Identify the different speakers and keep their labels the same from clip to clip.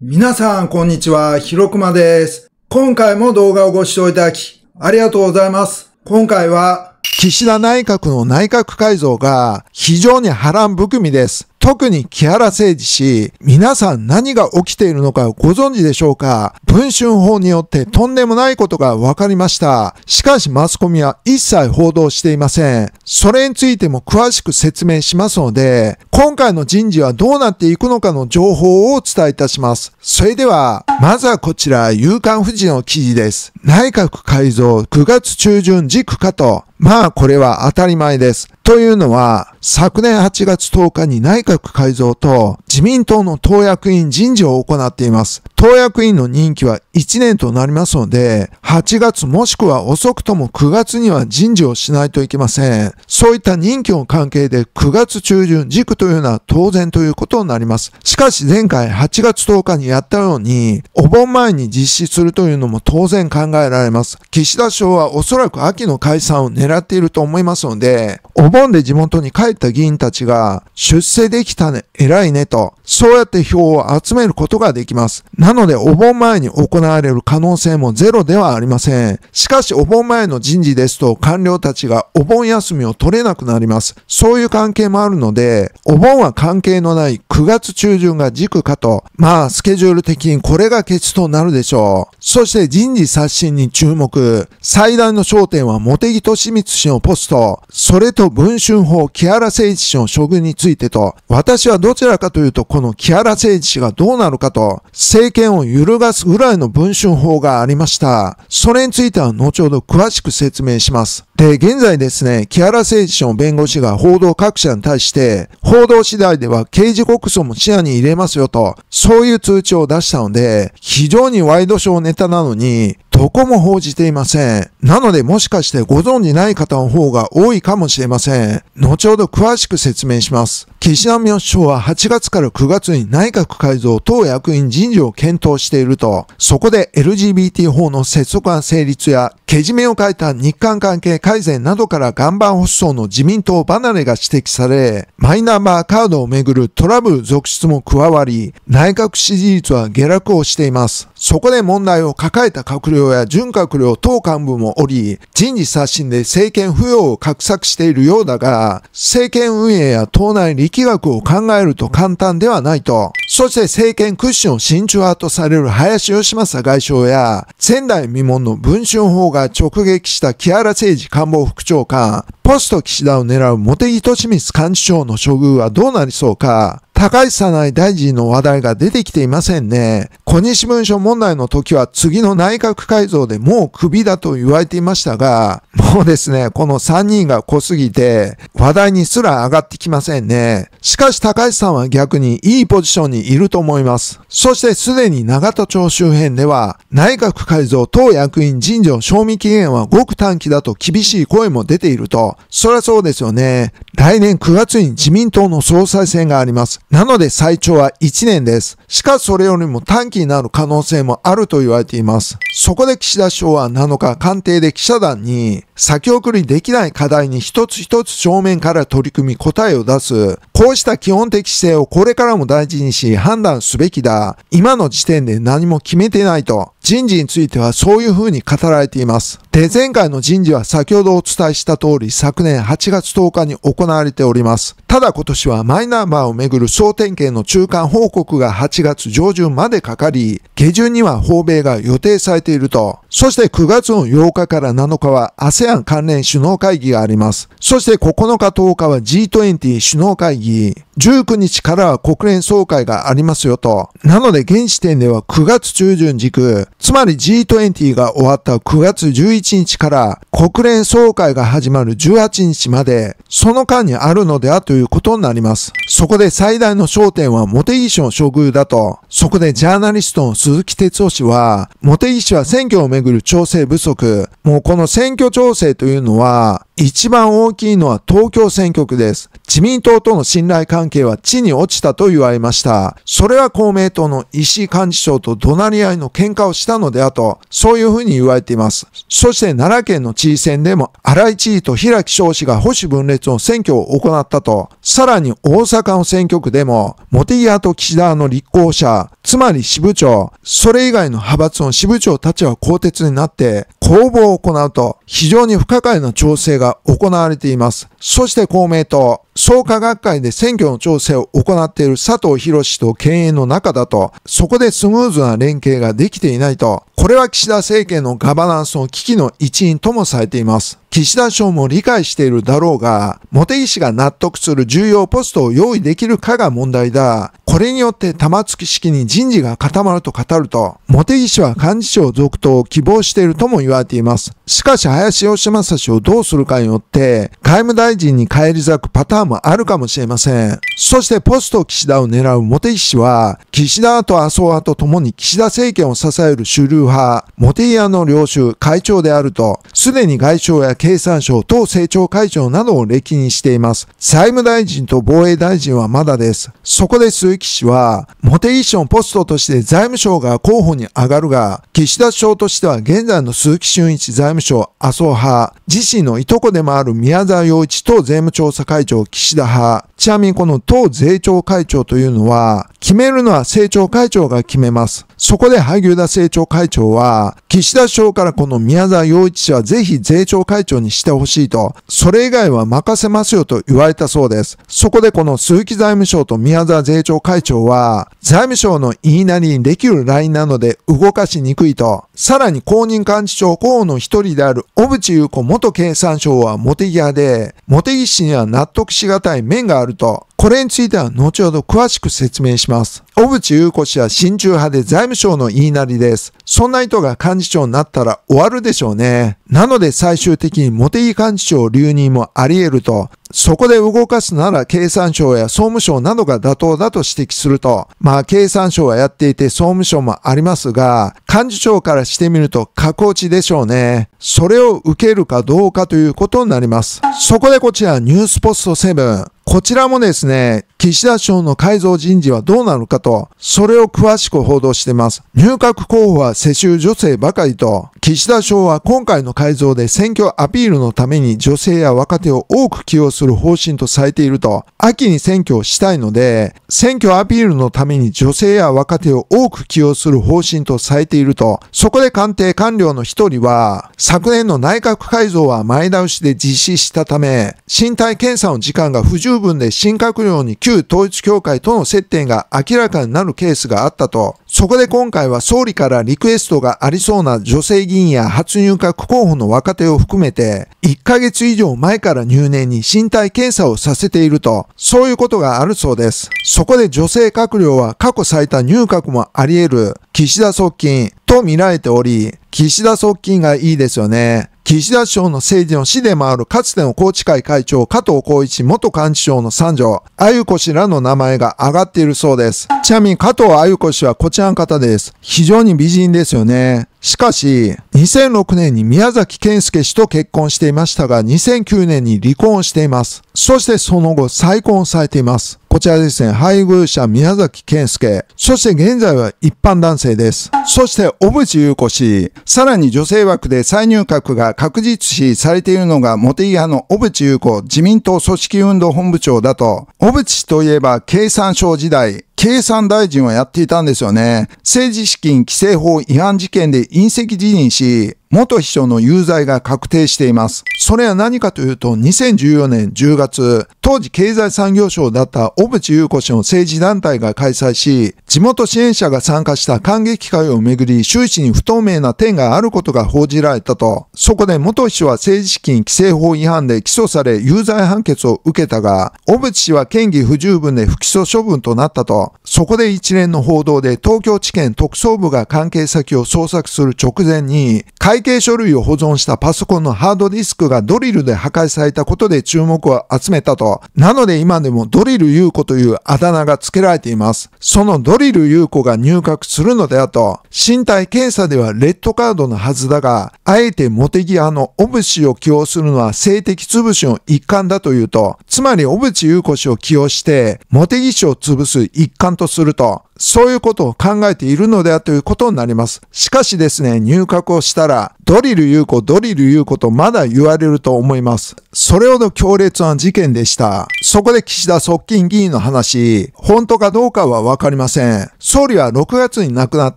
Speaker 1: 皆さん、こんにちは。ひろくまです。今回も動画をご視聴いただき、ありがとうございます。今回は、岸田内閣の内閣改造が非常に波乱含みです。特に木原誠二氏、皆さん何が起きているのかご存知でしょうか文春法によってとんでもないことが分かりました。しかしマスコミは一切報道していません。それについても詳しく説明しますので、今回の人事はどうなっていくのかの情報をお伝えいたします。それでは、まずはこちら、夕刊富士の記事です。内閣改造9月中旬軸かと。まあこれは当たり前です。というのは、昨年8月10日に内閣改造と自民党の党役員人事を行っています。党役員の任期は1年となりますので、8月もしくは遅くとも9月には人事をしないといけません。そういった任期の関係で9月中旬軸というのは当然ということになります。しかし前回8月10日にやったように、お盆前に実施するというのも当然考えられます。岸田首相はおそらく秋の解散を狙っていると思いますので、お盆で地元に帰った議員たちが出世できたね、偉いねとそうやって票を集めることができます。なので、お盆前に行われる可能性もゼロではありません。しかし、お盆前の人事ですと、官僚たちがお盆休みを取れなくなります。そういう関係もあるので、お盆は関係のない9月中旬が軸かと、まあ、スケジュール的にこれがケツとなるでしょう。そして人事刷新に注目。最大の焦点は茂木敏光氏のポスト、それと文春法木原誠一氏の処遇についてと、私はどちらかといういうと、この木原誠二氏がどうなるかと、政権を揺るがすぐらいの文春法がありました。それについては後ほど詳しく説明します。で、現在ですね、木原誠一氏の弁護士が報道各社に対して、報道次第では刑事告訴も視野に入れますよと、そういう通知を出したので、非常にワイドショーネタなのに、どこも報じていません。なのでもしかしてご存じない方の方が多いかもしれません。後ほど詳しく説明します。岸田明首相は8月から9月に内閣改造党役員人事を検討していると、そこで LGBT 法の接続案成立や、けじめを変えた日韓関係改善などから岩盤保守層の自民党離れが指摘され、マイナンバーカードをめぐるトラブル続出も加わり、内閣支持率は下落をしています。そこで問題を抱えた閣僚や準閣僚等幹部もおり、人事刷新で政権不要を画策しているようだが、政権運営や党内力学を考えると簡単ではないと。そして政権屈指の親中派とされる林義正外相や、仙台未聞の文春法が直撃した木原誠二官房副長官、ポスト岸田を狙う茂木敏光幹事長の処遇はどうなりそうか、高市早苗大臣の話題が出てきていませんね。小西文書問題の時は次の内閣改造でもうクビだと言われていましたが、もうですね、この3人が濃すぎて話題にすら上がってきませんね。しかし高市さんは逆にいいポジションにいると思います。そしてすでに長田町周辺では、内閣改造党役員人事の賞味期限はごく短期だと厳しい声も出ていると、そりゃそうですよね。来年9月に自民党の総裁選があります。なので最長は1年です。しかしそれよりも短期になる可能性もあると言われています。そこで岸田首相は7日官邸で記者団に、先送りできない課題に一つ一つ正面から取り組み答えを出す、こうした基本的姿勢をこれからも大事にし判断すべきだ。今の時点で何も決めてないと。人事についてはそういうふうに語られています。で、前回の人事は先ほどお伝えした通り昨年8月10日に行われております。ただ今年はマイナンバーをめぐる総点検の中間報告が8月上旬までかかり、下旬には訪米が予定されていると。そして9月の8日から7日は ASEAN 関連首脳会議があります。そして9日10日は G20 首脳会議。19日からは国連総会がありますよと。なので現時点では9月中旬軸、つまり G20 が終わった9月11日から国連総会が始まる18日まで、その間にあるのではということになります。そこで最大の焦点はモテギ氏の処遇だと。そこでジャーナリストの鈴木哲夫氏は、モテギ氏は選挙をめぐる調整不足。もうこの選挙調整というのは、一番大きいのは東京選挙区です。自民党との信頼関係は地に落ちたと言われました。それは公明党の石井幹事長と怒鳴り合いの喧嘩をしたしたのであと、そういうふうに言われています。そして奈良県の知事選でも、荒井知事と平木少子が保守分裂の選挙を行ったと、さらに大阪の選挙区でも、茂木派と岸田の立候補者、つまり支部長、それ以外の派閥の支部長たちは更迭になって、公募を行うと、非常に不可解な調整が行われています。そして公明党、創価学会で選挙の調整を行っている佐藤博氏と経営の中だと、そこでスムーズな連携ができていないと、これは岸田政権のガバナンスの危機の一因ともされています。岸田省も理解しているだろうが、茂木氏が納得する重要ポストを用意できるかが問題だ。これによって玉突き式に人事が固まると語ると、茂木氏は幹事長続投を希望しているとも言われています。しかし林義正氏をどうするかによって、外務大臣に返り咲くパターンもあるかもしれません。そしてポスト岸田を狙う茂木氏は、岸田と麻生派と共に岸田政権を支える主流派、茂木屋の領主、会長であると、すでに外相や経産省、党政調会長などを歴任しています。財務大臣と防衛大臣はまだです。そこで鈴木氏は、茂木氏のポストとして財務省が候補に上がるが、岸田首相としては現在の鈴木俊一財務省、麻生派、自身のいとこでもある宮沢洋一と税務調査会長岸田派。ちなみにこの党税調会長というのは、決めるのは政調会長が決めます。そこで萩生田政調会長は、岸田首相からこの宮沢洋一氏はぜひ税調会長にしてほしいと、それ以外は任せますよと言われたそうです。そこでこの鈴木財務省と宮沢税調会長は、財務省の言いなりにできるラインなので動かしにくいと、さらに公認幹事長候補の一人である小渕優子元経産省は茂木派で、茂木氏には納得しがたい面があると、これについては後ほど詳しく説明します。小渕優子氏は親中派で財務省の言いなりです。そんな人が幹事長になったら終わるでしょうね。なので最終的に茂木幹事長留任もあり得ると、そこで動かすなら経産省や総務省などが妥当だと指摘すると、まあ経産省はやっていて総務省もありますが、幹事長からしてみると格落ちでしょうね。それを受けるかどうかということになります。そこでこちらニュースポスト7。こちらもですね、岸田省の改造人事はどうなるかと、それを詳しく報道しています。入閣候補は世襲女性ばかりと、岸田省は今回の改造で選挙アピールのために女性や若手を多く起用する方針とされていると、秋に選挙をしたいので、選挙アピールのために女性や若手を多く起用する方針とされていると、そこで官邸官僚の一人は、昨年の内閣改造は前倒しで実施したため、身体検査の時間が不十分で新閣僚に旧統一協会との接点が明らかになるケースがあったと、そこで今回は総理からリクエストがありそうな女性議員や初入閣候補の若手を含めて、1ヶ月以上前から入念に身体検査をさせていると、そういうことがあるそうです。そこで女性閣僚は過去最多入閣もあり得る、岸田側近と見られており、岸田側近がいいですよね。岸田首相の政治の死でもあるかつての宏池会会長加藤浩一元幹事長の三条、あゆこ氏らの名前が挙がっているそうです。ちなみに加藤あゆこ氏はこちらの方です。非常に美人ですよね。しかし、2006年に宮崎健介氏と結婚していましたが、2009年に離婚しています。そしてその後、再婚されています。こちらですね、配偶者宮崎健介。そして現在は一般男性です。そして、小渕優子氏。さらに女性枠で再入閣が確実視されているのが、茂木派の小渕優子自民党組織運動本部長だと。小渕氏といえば、経産省時代、経産大臣はやっていたんですよね。政治資金規正法違反事件で隕石辞任し、元秘書の有罪が確定しています。それは何かというと、2014年10月、当時経済産業省だった小渕優子氏の政治団体が開催し、地元支援者が参加した歓迎会をめぐり、終始に不透明な点があることが報じられたと。そこで元秘書は政治資金規正法違反で起訴され、有罪判決を受けたが、小渕氏は権疑不十分で不起訴処分となったと。そこで一連の報道で東京地検特捜部が関係先を捜索する直前に、会会計書類を保存したパソコンのハードディスクがドリルで破壊されたことで注目を集めたと。なので今でもドリル優子というあだ名が付けられています。そのドリル優子が入閣するのであと、身体検査ではレッドカードのはずだが、あえてモテギ派のオブシを起用するのは性的潰しの一環だというと、つまり小渕優子氏を起用して、モテギ氏を潰す一環とすると、そういうことを考えているのではということになります。しかしですね、入閣をしたら、ドリル優子、ドリル優子とまだ言われると思います。それほど強烈な事件でした。そこで岸田側近議員の話、本当かどうかはわかりません。総理は6月に亡くなっ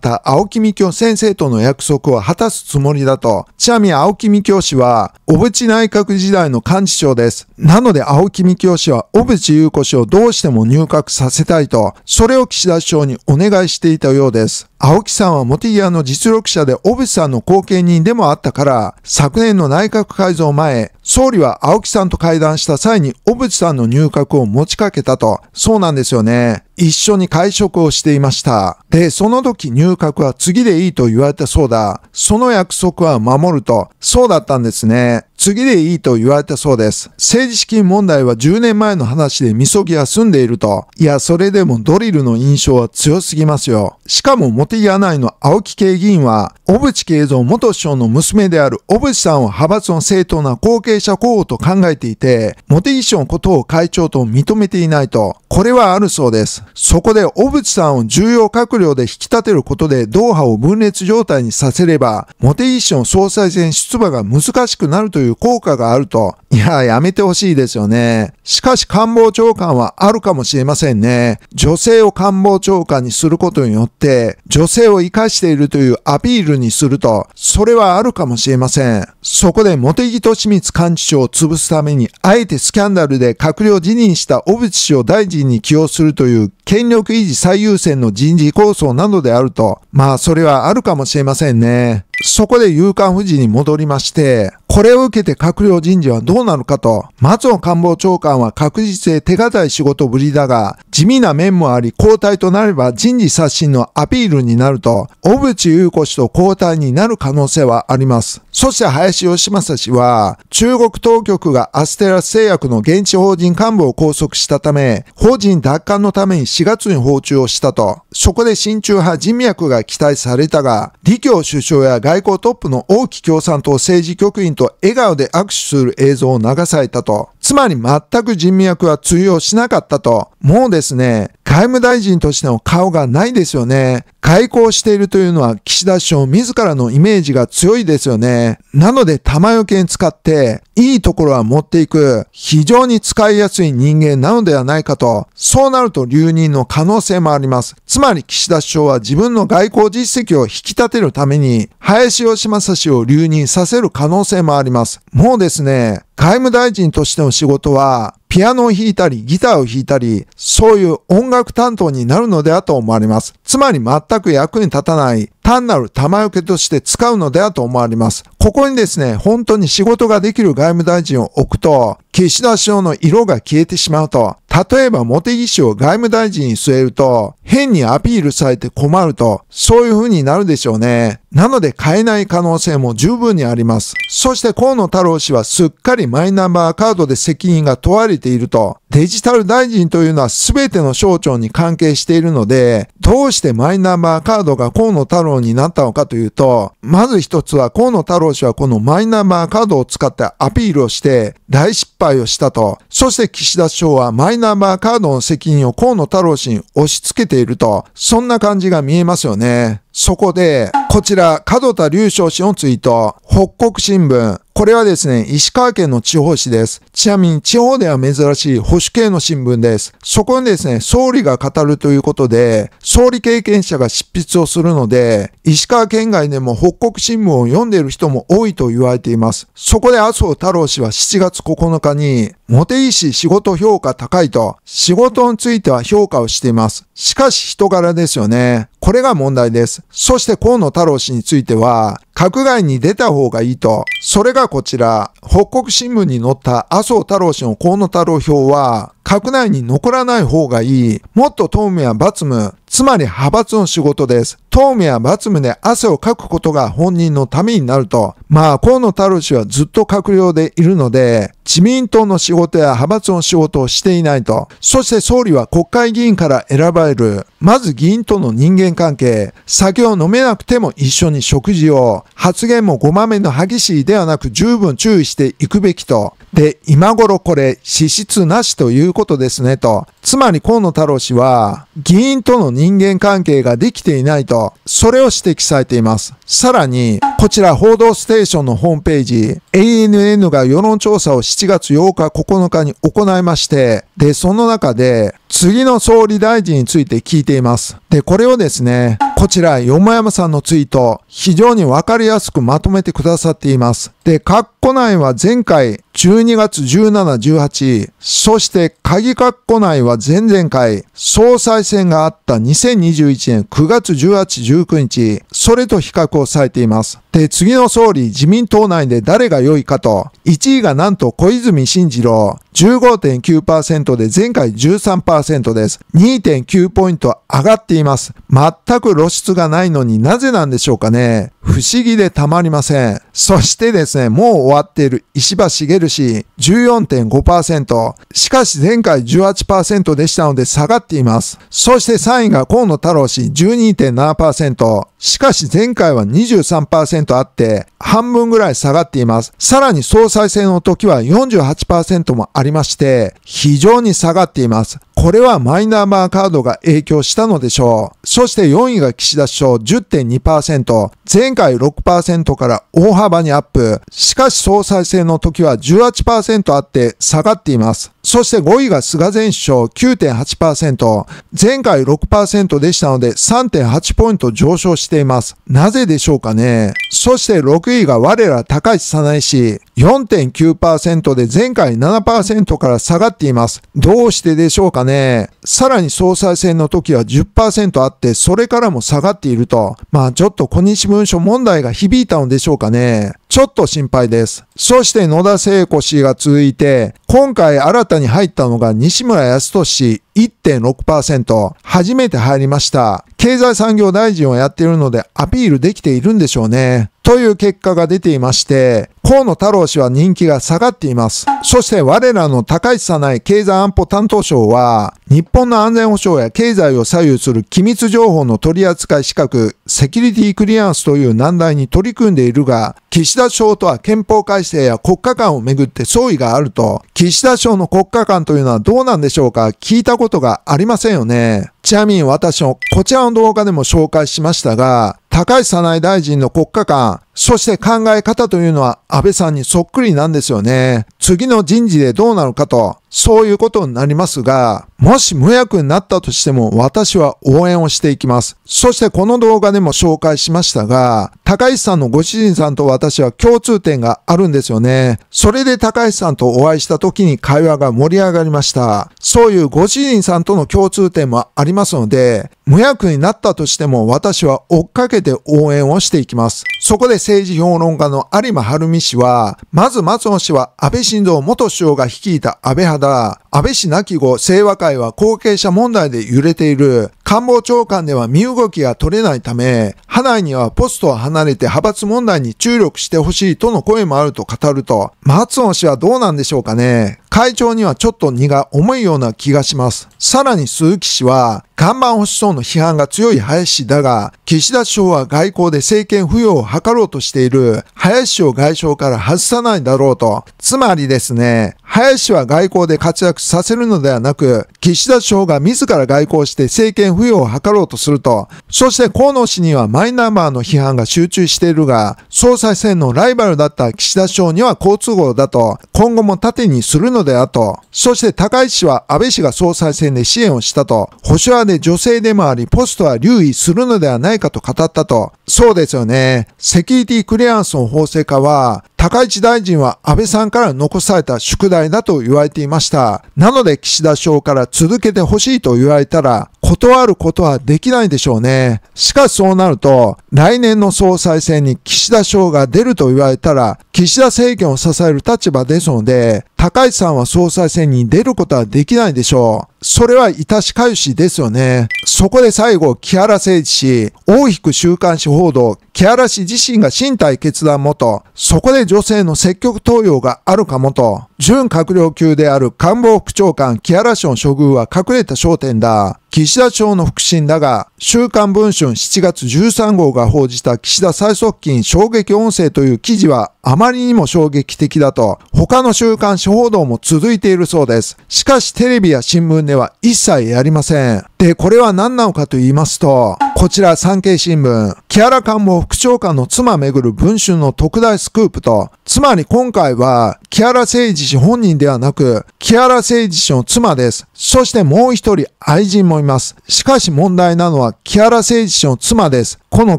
Speaker 1: た青木幹京先生との約束を果たすつもりだと。ちなみに青木幹京氏は、小渕内閣時代の幹事長です。なので青木幹京氏は小渕優子氏をどうしても入閣させたいと、それを岸田首相にお願いしていたようです。青木さんは茂木屋の実力者で小渕さんの後見人でもあったから、昨年の内閣改造前、総理は青木さんと会談した際に小渕さんの入閣を持ちかけたと、そうなんですよね。一緒に会食をしていました。で、その時入閣は次でいいと言われたそうだ。その約束は守ると、そうだったんですね。次でいいと言われたそうです。政治資金問題は10年前の話でみそぎは済んでいると。いや、それでもドリルの印象は強すぎますよ。しかも、茂木ア内の青木系議員は、小渕恵三元首相の娘である小渕さんを派閥の正当な後継者候補と考えていて、茂木氏のことを会長と認めていないと。これはあるそうです。そこで小渕さんを重要閣僚で引き立てることでドーハを分裂状態にさせれば、茂木氏の総裁選出馬が難しくなるという効果があると。いや、やめてほしいですよね。しかし官房長官はあるかもしれませんね。女性を官房長官にすることによって、女性を活かしているというアピールにすると、それはあるかもしれません。そこで茂木敏光幹事長を潰すために、あえてスキャンダルで閣僚辞任した小渕氏を大臣人に起用するという権力維持最優先の人事構想などであると、まあそれはあるかもしれませんね。そこで勇敢富士に戻りまして、これを受けて閣僚人事はどうなのかと、松野官房長官は確実で手堅い仕事ぶりだが、地味な面もあり交代となれば人事刷新のアピールになると、小渕優子氏と交代になる可能性はあります。そして林義正氏は、中国当局がアステラス製薬の現地法人幹部を拘束したため、法人奪還のために4月に訪中をしたと、そこで親中派人脈が期待されたが、李強首相や外交トップのきい共産党政治局員とと笑顔で握手する映像を流されたと。つまり全く人脈は通用しなかったと。もうですね、外務大臣としての顔がないですよね。開交しているというのは岸田首相自らのイメージが強いですよね。なので玉よけに使って、いいところは持っていく、非常に使いやすい人間なのではないかと。そうなると留任の可能性もあります。つまり岸田首相は自分の外交実績を引き立てるために、林義正氏を留任させる可能性もあります。もうですね、外務大臣としての仕事は、ピアノを弾いたり、ギターを弾いたり、そういう音楽担当になるのではと思われます。つまり全く役に立たない、単なる玉受けとして使うのではと思われます。ここにですね、本当に仕事ができる外務大臣を置くと、岸田首相の色が消えてしまうと、例えば、茂木氏を外務大臣に据えると、変にアピールされて困ると、そういう風になるでしょうね。なので買えない可能性も十分にあります。そして河野太郎氏はすっかりマイナンバーカードで責任が問われていると、デジタル大臣というのは全ての省庁に関係しているので、どうしてマイナンバーカードが河野太郎になったのかというと、まず一つは河野太郎氏はこのマイナンバーカードを使ってアピールをして大失敗をしたと、そして岸田首相はマイナナンバーカードの責任を河野太郎氏に押し付けていると、そんな感じが見えますよね。そこで、こちら、角田隆翔氏のツイート、北国新聞、これはですね、石川県の地方紙です。ちなみに地方では珍しい保守系の新聞です。そこにですね、総理が語るということで、総理経験者が執筆をするので、石川県外でも北国新聞を読んでいる人も多いと言われています。そこで麻生太郎氏は7月9日に、茂木氏仕事評価高いと、仕事については評価をしています。しかし人柄ですよね。これが問題です。そして河野太太郎氏については、閣外に出た方がいいと、それがこちら、北国新聞に載った麻生太郎氏の河野太郎表は、閣内に残らない方がいい。もっと党務や罰務、つまり派閥の仕事です。党務や罰務で汗をかくことが本人のためになると。まあ、河野太郎氏はずっと閣僚でいるので、自民党の仕事や派閥の仕事をしていないと。そして総理は国会議員から選ばれる。まず議員との人間関係。酒を飲めなくても一緒に食事を。発言もごまめの激しいではなく十分注意していくべきとで、今頃これ、資質なしということですねと。つまり河野太郎氏は、議員との人間関係ができていないと、それを指摘されています。さらに、こちら報道ステーションのホームページ、ANN が世論調査を7月8日9日に行いまして、で、その中で、次の総理大臣について聞いています。で、これをですね、こちら、よもやまさんのツイート、非常にわかりやすくまとめてくださっています。で、カッコ内は前回12月17、18、そして鍵ッコ内は前々回総裁選があった2021年9月18、19日、それと比較をされています。で、次の総理、自民党内で誰が良いかと、1位がなんと小泉進次郎、15.9%で前回13%です。2.9ポイント上がっています。全く露出がないのになぜなんでしょうかね。不思議でたまりません。そしてですね、もう終わっている石破茂氏14.5%。しかし前回18%でしたので下がっています。そして3位が河野太郎氏12.7%。しかし前回は23%あって半分ぐらい下がっています。さらに総裁選の時は48%もあありまして、非常に下がっています。これはマイナンバーカードが影響したのでしょう。そして4位が岸田首相10.2%、前回6%から大幅にアップ。しかし総裁選の時は18%あって下がっています。そして5位が菅前首相9.8%、前回6%でしたので3.8ポイント上昇しています。なぜでしょうかねそして6位が我ら高市さないし4.9%で前回7%から下がっています。どうしてでしょうかね、さらに総裁選の時は10%あって、それからも下がっていると、まあちょっと小西文書問題が響いたのでしょうかね。ちょっと心配です。そして野田聖子氏が続いて、今回新たに入ったのが西村康稔氏1.6%、初めて入りました。経済産業大臣をやっているのでアピールできているんでしょうね。という結果が出ていまして、河野太郎氏は人気が下がっています。そして我らの高市ない経済安保担当省は、日本の安全保障や経済を左右する機密情報の取り扱い資格、セキュリティクリアンスという難題に取り組んでいるが、岸田省とは憲法改正や国家間をめぐって相違があると、岸田省の国家間というのはどうなんでしょうか聞いたことがありませんよね。ちなみに私もこちらの動画でも紹介しましたが、高市早苗大臣の国家観、そして考え方というのは安倍さんにそっくりなんですよね。次の人事でどうなるかと、そういうことになりますが、もし無役になったとしても私は応援をしていきます。そしてこの動画でも紹介しましたが、高橋さんのご主人さんと私は共通点があるんですよね。それで高橋さんとお会いした時に会話が盛り上がりました。そういうご主人さんとの共通点もありますので、無役になったとしても私は追っかけて応援をしていきます。そこで政治評論家の有馬晴美氏は、まず松野氏は安倍氏新道元首相が率いた安倍派だ。安倍氏亡き後、清和会は後継者問題で揺れている。官房長官では身動きが取れないため、派内にはポストを離れて派閥問題に注力してほしいとの声もあると語ると、松野氏はどうなんでしょうかね。会長にはちょっと荷が重いような気がします。さらに鈴木氏は、看板保守層の批判が強い林氏だが、岸田首相は外交で政権浮揚を図ろうとしている林氏を外相から外さないだろうと。つまりですね、林は外交で活躍させるのではなく、岸田首相が自ら外交して政権浮揚を図ろうとすると、そして河野氏にはマイナンバーの批判が集中しているが、総裁選のライバルだった岸田首相には好都合だと、今後も盾にするのであと、そして高市氏は安倍氏が総裁選で支援をしたと、保守派で女性でもあり、ポストは留意するのではないかと語ったと、そうですよね。セキュリティクリアランスの法制化は、高市大臣は安倍さんから残された宿題だと言われていました。なので岸田首相から続けてほしいと言われたら、断ることはできないでしょうね。しかしそうなると、来年の総裁選に岸田省が出ると言われたら、岸田政権を支える立場ですので、高市さんは総裁選に出ることはできないでしょう。それは致し返しですよね。そこで最後、木原誠二氏、大引く週刊誌報道、木原氏自身が身体決断もと、そこで女性の積極投与があるかもと、準閣僚級である官房副長官木原氏の処遇は隠れた焦点だ。岸田省の腹心だが、週刊文春7月13号が報じた岸田最側近衝撃音声という記事はあまりにも衝撃的だと、他の週刊誌報道も続いているそうです。しかしテレビや新聞ででは一切ありません。で、これは何なのかと言いますと、こちら産経新聞、木原官房副長官の妻めぐる文春の特大スクープと、つまり今回は、木原誠二氏本人ではなく、木原誠二氏の妻です。そしてもう一人愛人もいます。しかし問題なのは、木原誠二氏の妻です。この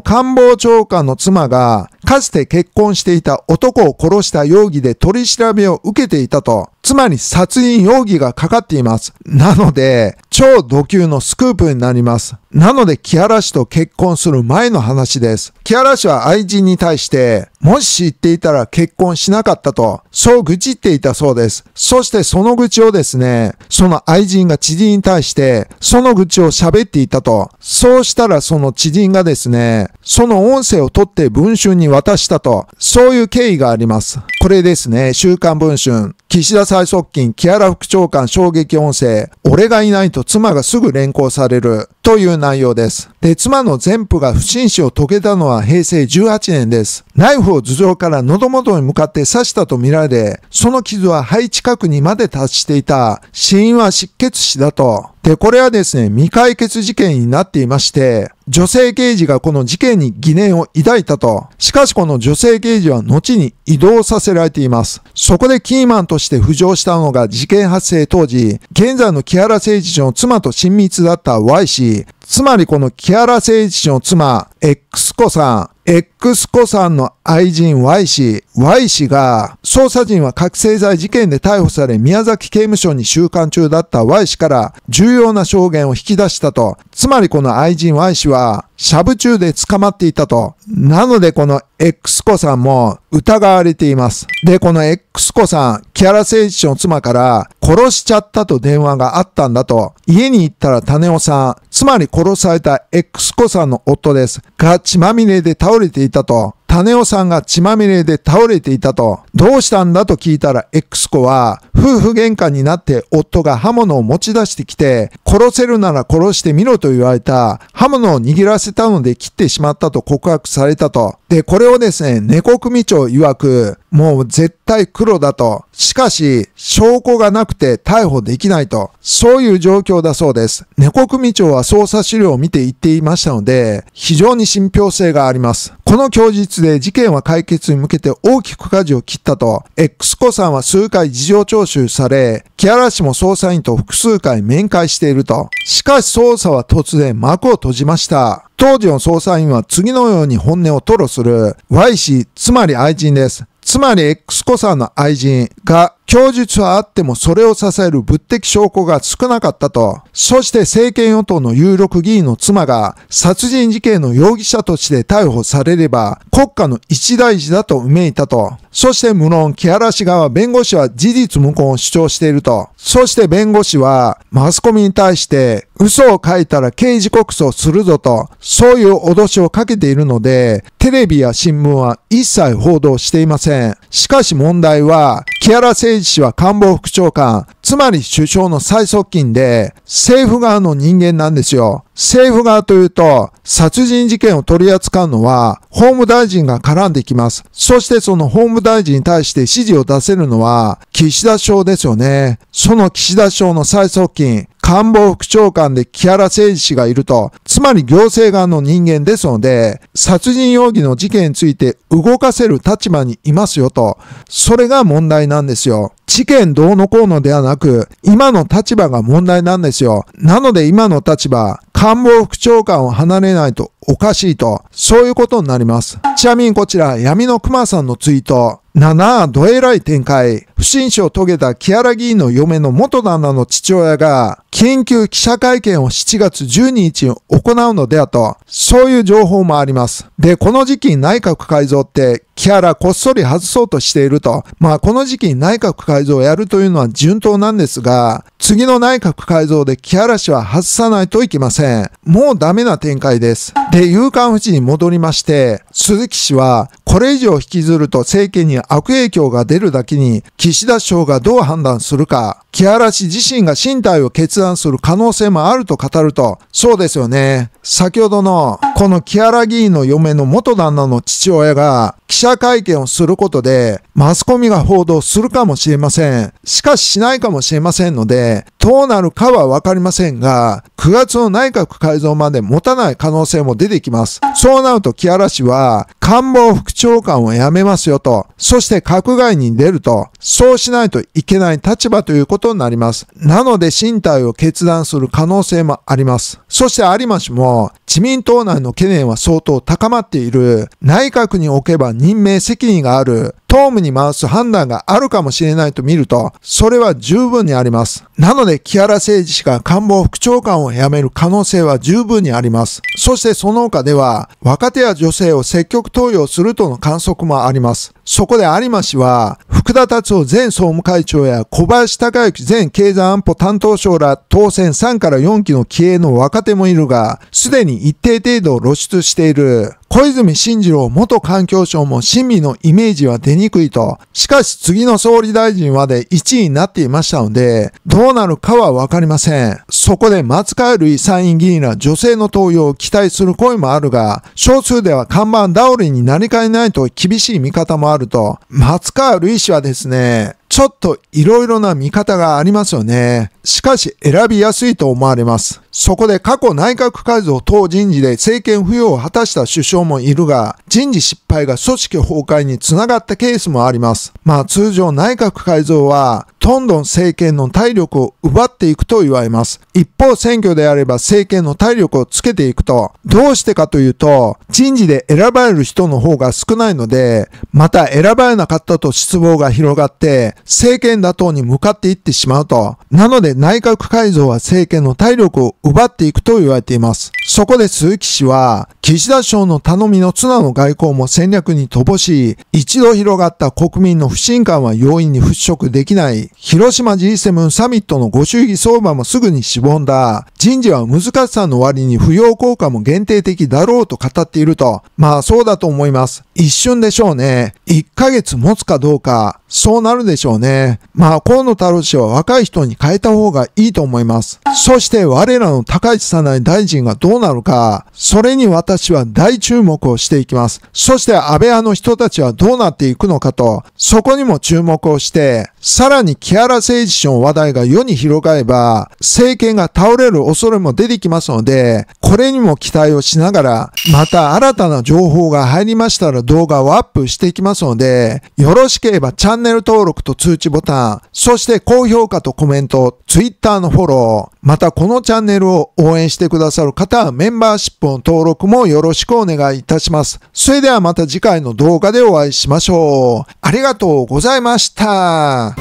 Speaker 1: 官房長官の妻が、かつて結婚していた男を殺した容疑で取り調べを受けていたと、つまり殺人容疑がかかっています。なので、超度級のススクープになります。なので、木原氏と結婚する前の話です。木原氏は愛人に対して、もし知っていたら結婚しなかったと、そう愚痴っていたそうです。そしてその愚痴をですね、その愛人が知人に対して、その愚痴を喋っていたと。そうしたらその知人がですね、その音声を取って文春に渡したと、そういう経緯があります。これですね、週刊文春。岸田最側近、木原副長官衝撃音声。俺がいないと妻がすぐ連行される。という内容です。で、妻の前夫が不審死を遂げたのは平成18年です。ナイフを頭上から喉元に向かって刺したとみられ、その傷は肺近くにまで達していた。死因は失血死だと。で、これはですね、未解決事件になっていまして、女性刑事がこの事件に疑念を抱いたと。しかしこの女性刑事は後に移動させられています。そこでキーマンとして浮上したのが事件発生当時、現在の木原誠一の妻と親密だった Y 氏、つまりこの木原誠一の妻、X 子さん、X 子さんの愛人 Y 氏、Y 氏が、捜査陣は覚醒剤事件で逮捕され、宮崎刑務所に収監中だった Y 氏から重要な証言を引き出したと。つまりこの愛人 Y 氏は、シャブ中で捕まっていたと。なのでこの X 子さんも疑われています。で、この X 子さん、キャラ誠一の妻から殺しちゃったと電話があったんだと。家に行ったら種尾さん、つまり殺された X 子さんの夫です。が血まみれで倒れていたと。種尾さんが血まみれで倒れていたと、どうしたんだと聞いたら X 子は、夫婦喧嘩になって夫が刃物を持ち出してきて、殺せるなら殺してみろと言われた刃物を握らせたので切ってしまったと告白されたと。で、これをですね、猫組長曰く、もう絶対黒だと。しかし、証拠がなくて逮捕できないと。そういう状況だそうです。猫組長は捜査資料を見て言っていましたので、非常に信憑性があります。この供述で事件は解決に向けて大きく舵を切ったと、X 子さんは数回事情聴取され、木原氏も捜査員と複数回面会しているると。しかし捜査は突然幕を閉じました。当時の捜査員は次のように本音を吐露する。Y 氏、つまり愛人です。つまり X 子さんの愛人が供述はあってもそれを支える物的証拠が少なかったと、そして政権与党の有力議員の妻が殺人事件の容疑者として逮捕されれば国家の一大事だと埋めいたと、そして無論木原氏側弁護士は事実無根を主張していると、そして弁護士はマスコミに対して嘘を書いたら刑事告訴するぞと、そういう脅しをかけているので、テレビや新聞は一切報道していません。しかし問題は、木原政誠二氏は官房副長官、つまり首相の最側近で、政府側の人間なんですよ。政府側というと、殺人事件を取り扱うのは、法務大臣が絡んできます。そしてその法務大臣に対して指示を出せるのは、岸田首相ですよね。その岸田首相の最側近、官房副長官で木原誠二氏がいると、つまり行政側の人間ですので、殺人容疑の事件について動かせる立場にいますよと、それが問題なんですよ。事件どうのこうのではなく、今の立場が問題なんですよ。なので今の立場、官房副長官を離れないとおかしいと、そういうことになります。ちなみにこちら、闇の熊さんのツイート、なあ、どえらい展開。不審死を遂げた木原議員の嫁の元旦那の父親が、緊急記者会見を7月12日に行うのであと、そういう情報もあります。で、この時期に内閣改造って、木原こっそり外そうとしていると。まあ、この時期に内閣改造をやるというのは順当なんですが、次の内閣改造で木原氏は外さないといけません。もうダメな展開です。で、勇敢不人に戻りまして、鈴木氏は、これ以上引きずると政権に悪影響が出るだけに、岸田首相がどう判断するか、木原氏自身が身体を決断する可能性もあると語ると、そうですよね。先ほどの、この木原議員の嫁の元旦那の父親が、記者会見をすることで、マスコミが報道するかもしれません。しかししないかもしれませんので、どうなるかはわかりませんが、9月の内閣改造まで持たない可能性も出てきます。そうなると木原氏は、官房副長官を辞めますよと、そして閣外に出ると、そうしないといけない立場ということになります。なので身体を決断する可能性もあります。そして有馬氏も、自民党内の懸念は相当高まっている、内閣に置けば任命責任がある、総務に回す判断があるかもしれないと見ると、それは十分にあります。なので、木原誠二氏が官房副長官を辞める可能性は十分にあります。そしてその他では、若手や女性を積極投与するとの観測もあります。そこで有馬氏は、福田達夫前総務会長や小林隆之前経済安保担当省ら当選3から4期の経営の若手もいるが、すでに一定程度露出している小泉進次郎元環境省も市民のイメージは出にくいと、しかし次の総理大臣まで1位になっていましたので、どうなるかはわかりません。そこで松川るい参院議員ら女性の登用を期待する声もあるが、少数では看板倒れになりかねないと厳しい見方もあると、松川るい氏はですね、ちょっと色々な見方がありますよね。しかし選びやすいと思われます。そこで過去内閣改造等人事で政権不要を果たした首相もいるが、人事失敗が組織崩壊につながったケースもあります。まあ通常内閣改造はどんどん政権の体力を奪っていくと言われます。一方選挙であれば政権の体力をつけていくと、どうしてかというと、人事で選ばれる人の方が少ないので、また選ばれなかったと失望が広がって、政権打倒に向かっていってしまうと。なので内閣改造は政権の体力を奪っていくと言われています。そこで鈴木氏は、岸田省の頼みの綱の外交も戦略に乏しい、一度広がった国民の不信感は容易に払拭できない、広島 G7 サミットのご祝儀相場もすぐにしぼんだ。人事は難しさの割に不要効果も限定的だろうと語っていると。まあそうだと思います。一瞬でしょうね。1ヶ月持つかどうか、そうなるでしょうね。まあ河野太郎氏は若い人に変えた方がいいと思います。そして我らの高市早苗大臣がどうなるか、それに私は大注目をしていきます。そして安倍派の人たちはどうなっていくのかと、そこにも注目をして、さらに木原誠二氏の話題が世に広がれば、政権が倒れる恐れも出てきますので、これにも期待をしながら、また新たな情報が入りましたら動画をアップしていきますので、よろしければチャンネル登録と通知ボタン、そして高評価とコメント、ツイッターのフォロー、またこのチャンネルを応援してくださる方はメンバーシップの登録もよろしくお願いいたします。それではまた次回の動画でお会いしましょう。ありがとうございました。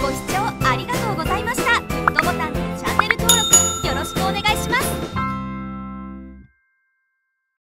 Speaker 1: ありがとう